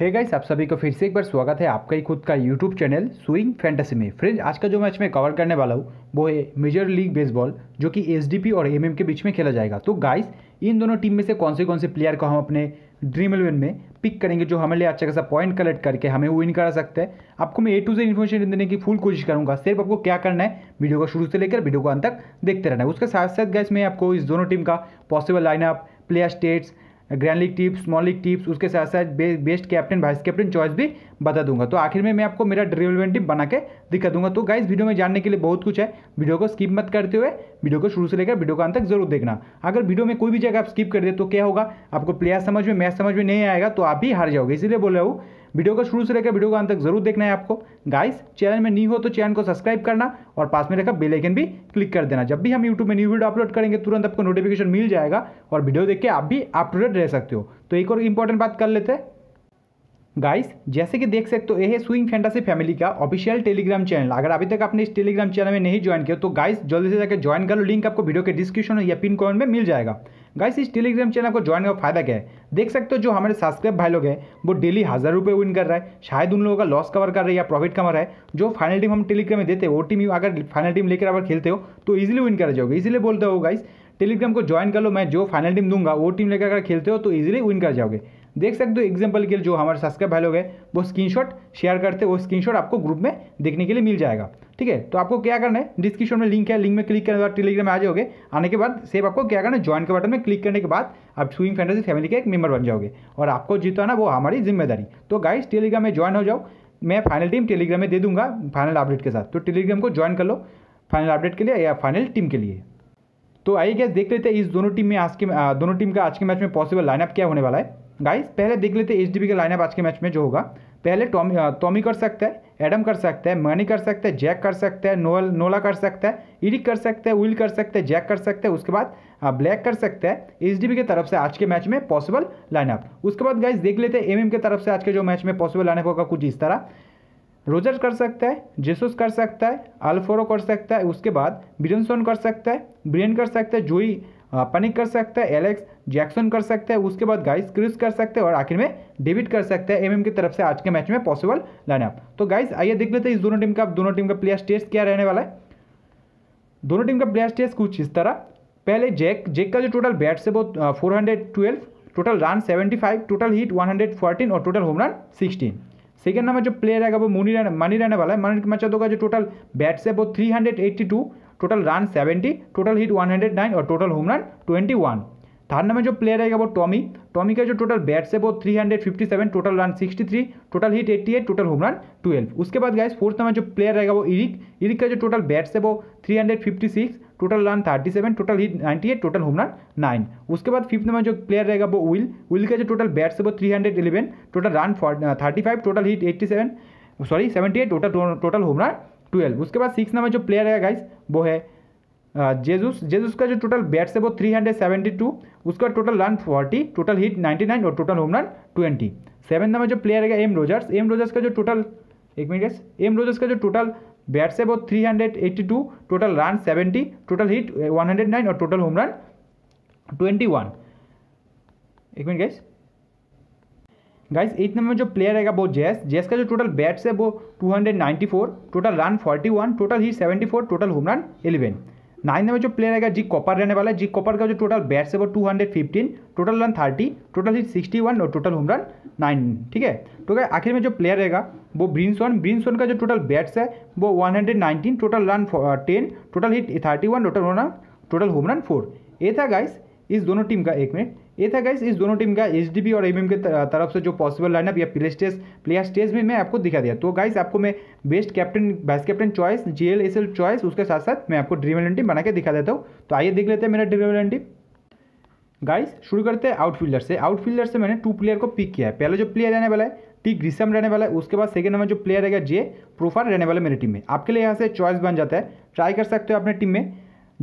हे hey guys आप सभी को फिर से एक बार स्वागत है आपका ही खुद का यूट्यूब चैनल स्विंग फैंटेसी में फ्रेंड्स आज का जो मैच मैं कवर करने वाला हूँ वो है मेजर लीग बेसबॉल जो कि एसडीपी और एमएम के बीच में खेला जाएगा तो गाइस इन दोनों टीम में से कौन से कौन से प्लेयर को हम अपने ड्रीम इलेवन में पिक करेंगे जो हमारे लिए अच्छा खासा पॉइंट कलेक्ट करके हमें विन करा सकते हैं आपको मैं ए टू से इन्फॉर्मेशन देने की फुल कोशिश करूंगा सिर्फ आपको क्या करना है वीडियो को शुरू से लेकर वीडियो को अंत तक देखते रहना है उसके साथ साथ गाइस मैं आपको इस दोनों टीम का possible lineup player stats grand league tips small league tips उसके साथ साथ बे, best captain vice captain choice भी बता दूंगा तो आखिर में मैं आपको मेरा ड्रीम टीम बना के दिखा दूंगा तो गाइज वीडियो में जानने के लिए बहुत कुछ है वीडियो को स्किप मत करते हुए वीडियो को शुरू से लेकर वीडियो का अंत तक जरूर देखना अगर वीडियो में कोई भी जगह आप स्किप कर दे तो क्या होगा आपको प्लेयर समझ में मैच समझ में नहीं आएगा तो आप भी हार जाओगे इसीलिए बोल रहा हूँ वीडियो को शुरू से लेकर वीडियो को अंत तक जरूर देखना है आपको गाइस चैनल में न्यू हो तो चैनल को सब्सक्राइब करना और पास में रखा बेलाइकन भी क्लिक कर देना जब भी हम यूट्यूब में न्यू वीडियो अपलोड करेंगे तुरंत आपको नोटिफिकेशन मिल जाएगा और वीडियो देख के आप भी अप रह सकते हो तो एक और इंपॉर्टेंट बात कर लेते हैं गाइस जैसे कि देख सकते हो यह है स्विंग फैंटासी फैमिली का ऑफिशियल टेलीग्राम चैनल अगर अभी तक आपने इस टेलीग्राम चैनल में नहीं ज्वाइन किया तो गाइस जल्दी से जाकर ज्वाइन कर लो लिंक आपको वीडियो के डिस्क्रिप्शन या पिन कॉमेंट में मिल जाएगा गाइस इस टेलीग्राम चैनल को ज्वाइन का फायदा क्या है देख सकते हो जो हमारे सब्सक्राइब भाई लोग हैं वो डेली हज़ार रुपये विन कर रहा है शायद उन लोगों का लॉस कवर कर रहा है या प्रॉफिट कमा रहा है जो फाइनल टीम हम टेलीग्राम में देते हैं वो टीम अगर फाइनल टीम लेकर अगर खेलते हो तो ईजिली विन कर जाओगे इजिली बोलते हो गाइस टेलीग्राम को ज्वाइन कर लो मैं जो फाइनल टीम दूंगा वो टीम लेकर अगर खेलते हो तो ईजिली विन कर जाओगे देख सकते हो एग्जाम्पल के लिए जो हमारे सब्सक्राइब भाई लोग हैं वो स्क्रीनशॉट शेयर करते वो स्क्रीनशॉट आपको ग्रुप में देखने के लिए मिल जाएगा ठीक है तो आपको क्या करना है डिस्क्रिप्शन में लिंक है लिंक में क्लिक करने के बाद टेलीग्राम में आ जाओगे आने के बाद सेव आपको क्या करना है ज्वाइन के बटन में क्लिक करने के बाद आप स्विंग फैंटेसी फैमिली के एक मेंबर बन जाओगे और आपको जिताना वो हमारी जिम्मेदारी तो गाइज टेलीग्राम में ज्वाइन हो जाओ मैं फाइनल टीम टेलीग्राम में दे दूंगा फाइनल अपडेट के साथ तो टेलीग्राम को ज्वाइन कर लो फाइनल अपडेट के लिए या फाइनल टीम के लिए तो आइए गैस देख लेते हैं इस दोनों टीम में आज के दोनों टीम का आज के मैच में पॉसिबल लाइनअप क्या होने वाला है गाइस पहले देख लेते हैं बी का लाइनअप आज के मैच में जो होगा पहले टॉमी टॉमी कर सकता है एडम कर सकता है मनी कर सकता है जैक कर सकता है नोल नोला कर सकता है इरिक कर सकता है विल कर सकते हैं जैक कर सकते हैं उसके बाद ब्लैक कर सकता है एच की तरफ से आज के मैच में पॉसिबल लाइनअप उसके बाद गाइज देख लेते हैं एम के तरफ से आज के जो मैच में पॉसिबल लाइनअप होगा कुछ इस तरह रोजर कर सकता है जेसुस कर सकता है अल्फोरो कर सकता है उसके बाद ब्रियनसन कर सकता है ब्रियन कर सकता है जोई पनिक कर सकता है एलेक्स जैक्सन कर सकता है उसके बाद गाइस क्रिस कर सकते हैं और आखिर में डेविड कर सकते हैं एमएम की तरफ से आज के मैच में पॉसिबल लाइनअप तो गाइस आइए देख लेते हैं इस दोनों टीम का दोनों टीम का प्लेयर टेस्ट क्या रहने वाला है दोनों टीम का प्लेयर टेस्ट कुछ इस तरह पहले जैक जैक का जो टोटल बैट्स है वो four hundred twelve total run seventy five total hit one hundred fourteen और total home run sixteen second number जो प्लेयर रहेगा वो मुनी रहने मनी रहने वाला है मनी मचादो का जो टोटल बैट्स है वो three hundred eighty two total run seventy total hit one hundred nine और total home run twenty one third number जो प्लेयर रहेगा वो टॉमी टॉमी का जो टोटल बैट है वो three hundred fifty seven total run sixty three total hit eighty eight total home run twelve उसके बाद गए फोर्थ नंबर जो प्लेयर रहेगा वो इरिक इरिक का जो टोटल बैट से वो three hundred fifty six total run thirty seven total hit ninety eight total home run nine उसके बाद फिफ्थ नंबर जो प्लेयर रहेगा वो विल विल का जो टोटल बैट्स है वो three hundred eleven total run thirty five total hit eighty seven sorry seventy eight total total home run twelve उसके बाद सिक्स नंबर जो प्लेयर है गाइस वो है जेजूस जेजूस का जो टोटल बैट्स है वो थ्री हंड्रेड सेवेंटी टू उसका total run forty total hit ninety nine और total home run twenty seven number जो प्लेयर है एम रोजर्स एम रोजर्स का जो टोटल एक मिनट एम रोजर्स का जो टोटल बैट्स है वो three hundred eighty two total run seventy total hit one hundred nine और total home run twenty one एक मिनट गैस गाइस एट नंबर में जो प्लेयर रहेगा वो जैस जैस का जो टोटल बैट्स है वो 294 टोटल रन 41 टोटल ही 74 total home run 11 nine number जो प्लेयर रहेगा जी कॉपर रहने वाला है जी कॉपर का जो टोटल बैट्स है वो 215 टोटल रन 30 टोटल ही 61 और टोटल होम रन 9 ठीक है तो क्या आखिर में जो प्लेयर रहेगा वो ब्रिंसोन ब्रिंसोन का जो टोटल बैट्स है वो 119 total run 10 total thirty 31 total run total home run four ये था गाइस इस दोनों टीम का एक मिनट ये था गाइस इस दोनों टीम का एच और एम के तरफ से जो पॉसिबल लाइनअप या प्ले स्टेज प्लेयर स्टेज में मैं आपको दिखा दिया तो गाइस आपको मैं best captain vice captain choice G S L choice उसके साथ साथ मैं आपको ड्रीम इलेवन टीम बना के दिखा देता हूँ तो आइए देख लेते हैं मेरा ड्रीम इलेवन टीम गाइस शुरू करते हैं आउटफील्डर से आउटफील्डर से मैंने टू प्लेयर को पिक किया है पहले जो प्लेयर रहने वाला है टी ग्रीसम रहने वाला है उसके बाद सेकंड नंबर जो प्लेयर रहेगा जे प्रोफार रहने वाला मेरी टीम में आपके लिए यहाँ से चॉइस बन जाता है ट्राई कर सकते हो अपने टीम में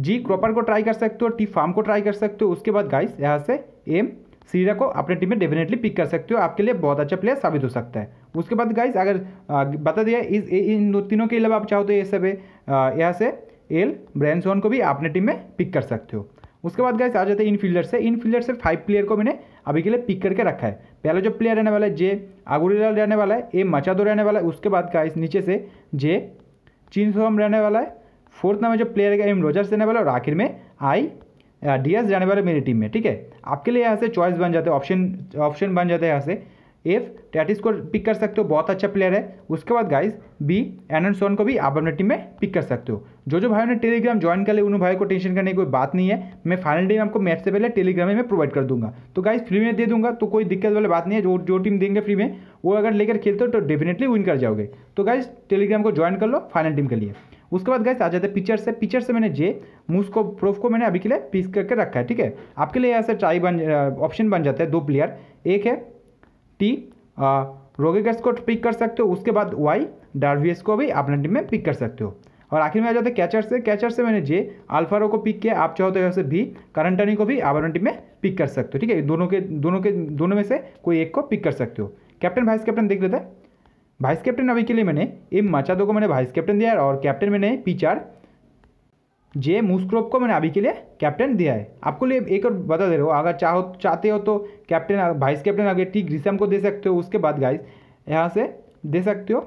जी क्रॉपर को ट्राई कर सकते हो टी फार्म को ट्राई कर सकते हो उसके बाद गाइस यहाँ से एम सीरा को अपने टीम में डेफिनेटली पिक कर सकते हो आपके लिए बहुत अच्छा प्लेयर साबित हो सकता है उसके बाद गाइस अगर बता दिया इस इन तीनों के अलावा आप चाहो तो ये सब यहाँ से एल सोन को भी अपने टीम में पिक कर सकते हो उसके बाद गाइस आ जाते हैं इनफील्डर से इनफील्डर से फाइव प्लेयर को मैंने अभी के लिए पिक करके रखा है पहला जो प्लेयर रहने वाला है जे आगुरीलाल रहने वाला है ए मचादो रहने वाला है उसके बाद गाइस नीचे से जे चीन सोम रहने वाला है फोर्थ नंबर जो प्लेयर है एम रोजर्स रहने वाला है और आखिर में आई डी uh, एस जाने वाले मेरी टीम में ठीक है आपके लिए यहाँ से चॉइस बन जाते ऑप्शन ऑप्शन बन जाते हैं यहाँ से एफ टैटिस को पिक कर सकते हो बहुत अच्छा प्लेयर है उसके बाद गाइस बी एनन सोन को भी आप अपने टीम में पिक कर सकते हो जो जो भाइयों ने टेलीग्राम ज्वाइन कर लिया उन भाई को टेंशन करने की कोई बात नहीं है मैं फाइनल टीम आपको मैच से पहले टेलीग्राम में प्रोवाइड कर दूंगा तो गाइस फ्री में दे दूंगा तो कोई दिक्कत वाली बात नहीं है जो जो टीम देंगे फ्री में वो अगर लेकर खेलते हो तो डेफिनेटली विन कर जाओगे तो गाइज टेलीग्राम को ज्वाइन कर लो फाइनल टीम के लिए उसके बाद गैस आ जाते हैं पिक्चर से पिक्चर से मैंने जे मूस को प्रूफ को मैंने अभी के लिए पीस करके रखा है ठीक है आपके लिए ऐसे ट्राई बन ऑप्शन बन जाता है दो प्लेयर एक है टी गैस को पिक कर सकते हो उसके बाद वाई डार्वियस को भी अपने टीम में पिक कर सकते हो और आखिर में आ जाते हैं कैचर से कैचर से मैंने जे अल्फारो को पिक किया आप चाहो तो वैसे भी करंटनी को भी आप अपने टीम में पिक कर सकते हो ठीक है दोनों के दोनों के दोनों में से कोई एक को पिक कर सकते हो कैप्टन वाइस कैप्टन देख लेते हैं वाइस कैप्टन अभी के लिए मैंने एम मचादो को मैंने वाइस कैप्टन दिया है और कैप्टन मैंने पीचर जे मुस्क्रोप को मैंने अभी के लिए कैप्टन दिया है आपको लिए एक और बता दे रहे हो अगर चाहो चाहते हो तो कैप्टन वाइस कैप्टन अगर टी ग्रीसम को दे सकते हो उसके बाद गाइस यहाँ से दे सकते हो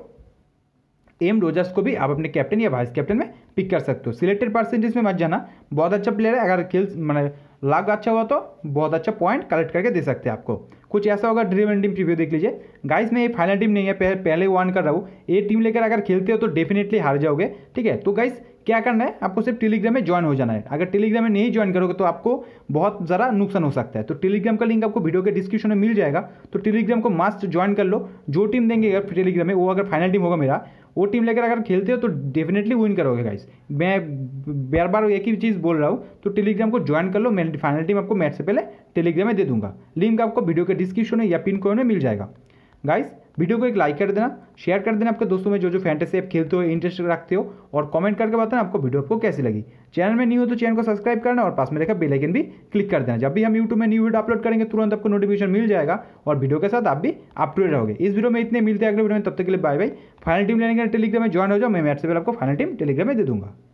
एम रोजर्स को भी आप अपने कैप्टन या वाइस कैप्टन में पिक कर सकते हो सिलेक्टेड परसेंटेज में मत जाना बहुत अच्छा प्लेयर है अगर खेल मैंने लाख अच्छा हुआ तो बहुत अच्छा पॉइंट कलेक्ट करके दे सकते हैं आपको कुछ ऐसा होगा ड्रीम एंड टीम प्रीव्यू देख लीजिए गाइस मैं ये फाइनल टीम नहीं है पह, पहले वन कर रहा हूँ ये टीम लेकर अगर खेलते हो तो डेफिनेटली हार जाओगे ठीक है तो गाइस क्या करना है आपको सिर्फ टेलीग्राम में ज्वाइन हो जाना है अगर टेलीग्राम में नहीं ज्वाइन करोगे तो आपको बहुत ज़्यादा नुकसान हो सकता है तो टेलीग्राम का लिंक आपको वीडियो के डिस्क्रिप्शन में मिल जाएगा तो टेलीग्राम को मास्ट ज्वाइन कर लो जो टीम देंगे अगर टेलीग्राम में वो अगर फाइनल टीम होगा मेरा वो टीम लेकर अगर खेलते हो तो डेफिनेटली विन करोगे गाइस मैं बार बार एक ही चीज़ बोल रहा हूँ तो टेलीग्राम को ज्वाइन कर लो मैं फाइनल टीम आपको मैच से पहले टेलीग्राम में दे दूंगा लिंक आपको वीडियो के डिस्क्रिप्शन में या पिन कोड में मिल जाएगा गाइस वीडियो को एक लाइक कर देना शेयर कर देना आपके दोस्तों में जो जो फैंटेसी ऐप खेलते हो इंटरेस्ट रखते हो और कमेंट करके बताना आपको वीडियो आपको कैसी लगी चैनल में न्यू हो तो चैनल को सब्सक्राइब करना और पास में देखा बेलाइकन भी क्लिक कर देना जब भी हम यूट्यूब में न्यू वीडियो अपलोड करेंगे तुरंत आपको नोटिफिकेशन मिल जाएगा और वीडियो के साथ आप भी अप रहोगे इस वीडियो में इतने मिलते हैं अगले वीडियो में तब तक के लिए बाय बाय फाइनल टीम लेने के लिए टेलीग्राम में ज्वाइन हो जाओ मैं मैट से आपको फाइनल टीम टेलीग्राम में दे दूंगा